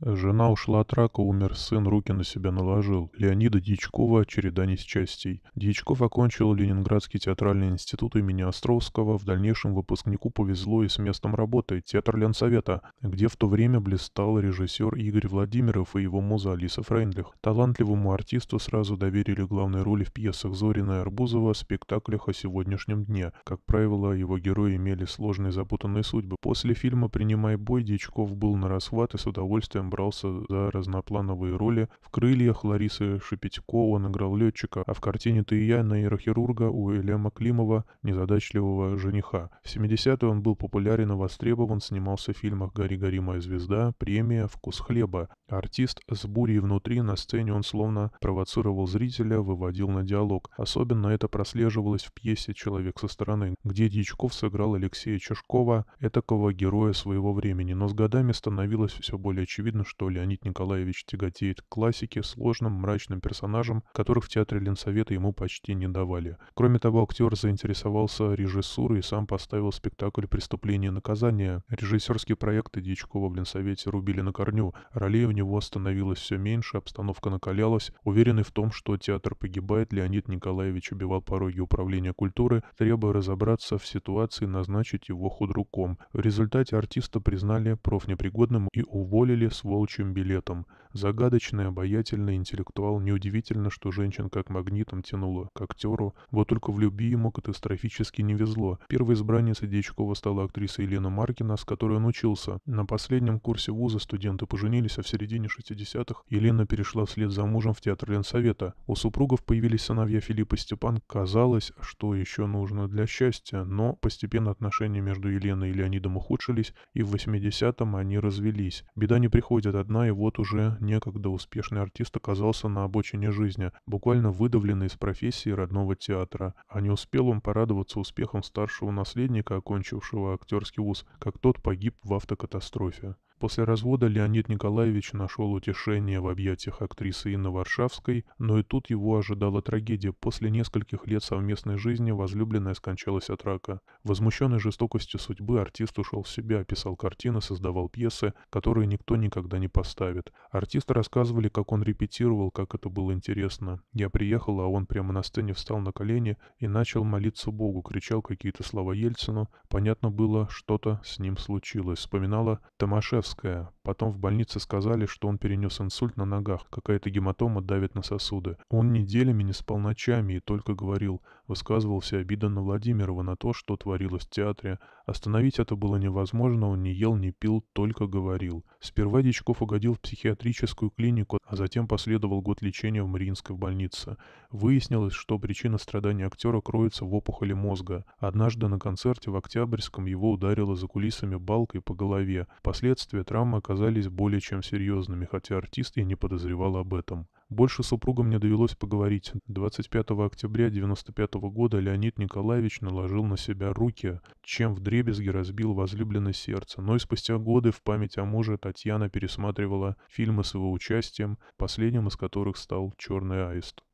Жена ушла от рака, умер сын, руки на себя наложил. Леонида Дьячкова «Череда несчастий». Дьячков окончил Ленинградский театральный институт имени Островского. В дальнейшем выпускнику повезло и с местом работы – Театр Ленсовета, где в то время блистал режиссер Игорь Владимиров и его муза Алиса Фрейндлих. Талантливому артисту сразу доверили главные роли в пьесах Зорина и Арбузова, спектаклях о сегодняшнем дне. Как правило, его герои имели сложные запутанные судьбы. После фильма «Принимай бой» Дьячков был на расхват и с удовольствием брался за разноплановые роли. В «Крыльях» Ларисы Шепетько он играл летчика, а в картине «Ты и я» нейрохирурга у Элема Климова, незадачливого жениха. В 70-е он был популярен и востребован, снимался в фильмах «Гори, гори, моя звезда», «Премия», «Вкус хлеба». Артист с бурей внутри на сцене он словно провоцировал зрителя, выводил на диалог. Особенно это прослеживалось в пьесе «Человек со стороны», где Дьячков сыграл Алексея Чешкова, этакого героя своего времени, но с годами становилось все более очевидно, Очевидно, что Леонид Николаевич тяготеет к классике, сложным, мрачным персонажам, которых в театре Ленсовета ему почти не давали. Кроме того, актер заинтересовался режиссурой и сам поставил спектакль «Преступление и наказание». Режиссерские проекты Дьячкова в Ленсовете рубили на корню. Ролей у него становилось все меньше, обстановка накалялась. Уверенный в том, что театр погибает, Леонид Николаевич убивал пороги управления культуры, требуя разобраться в ситуации и назначить его худруком. В результате артиста признали профнепригодным и уволили с волчьим билетом Загадочный, обаятельный интеллектуал, неудивительно, что женщин как магнитом тянуло, к актеру, вот только в любви ему катастрофически не везло. Первой избранницей Дьячкова стала актриса Елена Маркина, с которой он учился. На последнем курсе вуза студенты поженились, а в середине 60-х Елена перешла вслед за мужем в театр Ленсовета. У супругов появились сыновья Филипп и Степан. Казалось, что еще нужно для счастья, но постепенно отношения между Еленой и Леонидом ухудшились, и в 80-м они развелись. Беда не приходит одна, и вот уже некогда успешный артист оказался на обочине жизни, буквально выдавленный из профессии родного театра. А не успел он порадоваться успехом старшего наследника, окончившего актерский вуз, как тот погиб в автокатастрофе. После развода Леонид Николаевич нашел утешение в объятиях актрисы Инны Варшавской, но и тут его ожидала трагедия. После нескольких лет совместной жизни возлюбленная скончалась от рака. Возмущенный жестокостью судьбы артист ушел в себя, писал картины, создавал пьесы, которые никто никогда не поставит. Артисты рассказывали, как он репетировал, как это было интересно. Я приехал, а он прямо на сцене встал на колени и начал молиться Богу, кричал какие-то слова Ельцину. Понятно было, что-то с ним случилось, вспоминала Томашевская Московская Потом в больнице сказали, что он перенес инсульт на ногах, какая-то гематома давит на сосуды. Он неделями не спал ночами и только говорил, высказывался обида на Владимирова на то, что творилось в театре. Остановить это было невозможно, он не ел, не пил, только говорил. Сперва Дичков угодил в психиатрическую клинику, а затем последовал год лечения в Мариинской больнице. Выяснилось, что причина страдания актера кроется в опухоли мозга. Однажды на концерте в Октябрьском его ударило за кулисами балкой по голове. Последствия травмы оказались оказались более чем серьезными, хотя артист и не подозревал об этом. Больше с супругом мне довелось поговорить. 25 октября 1995 года Леонид Николаевич наложил на себя руки, чем в вдребезги разбил возлюбленное сердце. Но и спустя годы в память о муже Татьяна пересматривала фильмы с его участием, последним из которых стал «Черный аист».